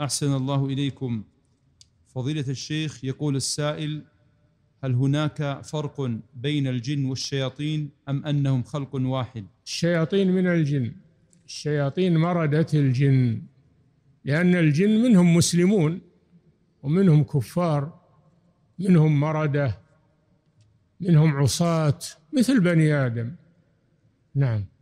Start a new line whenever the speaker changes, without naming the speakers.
احسن الله اليكم فضيله الشيخ يقول السائل هل هناك فرق بين الجن والشياطين ام انهم خلق واحد
الشياطين من الجن الشياطين مرده الجن لان الجن منهم مسلمون ومنهم كفار منهم مرده منهم عصاه مثل بني ادم
نعم